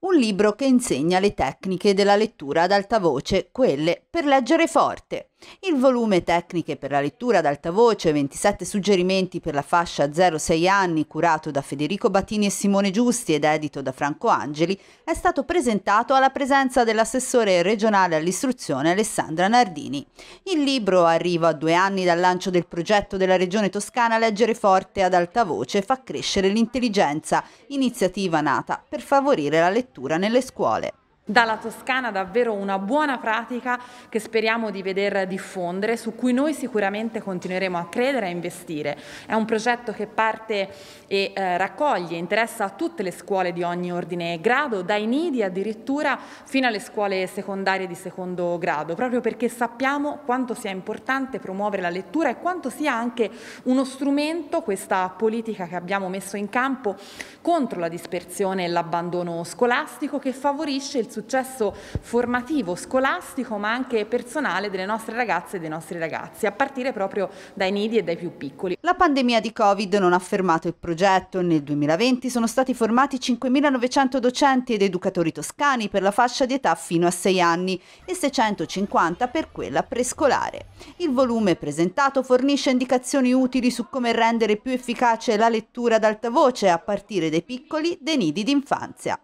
un libro che insegna le tecniche della lettura ad alta voce, quelle per leggere forte. Il volume Tecniche per la lettura ad alta voce, 27 suggerimenti per la fascia 0-6 anni, curato da Federico Battini e Simone Giusti ed edito da Franco Angeli, è stato presentato alla presenza dell'assessore regionale all'istruzione Alessandra Nardini. Il libro arriva a due anni dal lancio del progetto della Regione Toscana Leggere forte ad alta voce fa crescere l'intelligenza, iniziativa nata per favorire la lettura nelle scuole dalla Toscana davvero una buona pratica che speriamo di veder diffondere, su cui noi sicuramente continueremo a credere e a investire. È un progetto che parte e eh, raccoglie, interessa a tutte le scuole di ogni ordine e grado, dai nidi addirittura fino alle scuole secondarie di secondo grado, proprio perché sappiamo quanto sia importante promuovere la lettura e quanto sia anche uno strumento, questa politica che abbiamo messo in campo contro la dispersione e l'abbandono scolastico che favorisce il successo formativo, scolastico, ma anche personale delle nostre ragazze e dei nostri ragazzi, a partire proprio dai nidi e dai più piccoli. La pandemia di Covid non ha fermato il progetto. Nel 2020 sono stati formati 5.900 docenti ed educatori toscani per la fascia di età fino a 6 anni e 650 per quella prescolare. Il volume presentato fornisce indicazioni utili su come rendere più efficace la lettura ad alta voce a partire dai piccoli dei nidi d'infanzia.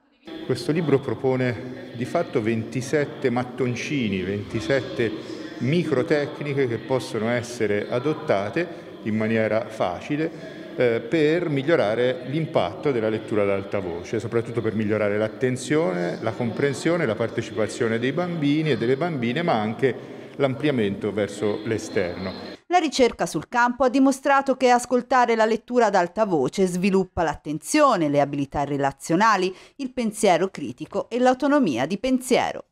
Questo libro propone di fatto 27 mattoncini, 27 microtecniche che possono essere adottate in maniera facile eh, per migliorare l'impatto della lettura ad alta voce, soprattutto per migliorare l'attenzione, la comprensione, la partecipazione dei bambini e delle bambine, ma anche l'ampliamento verso l'esterno. La ricerca sul campo ha dimostrato che ascoltare la lettura ad alta voce sviluppa l'attenzione, le abilità relazionali, il pensiero critico e l'autonomia di pensiero.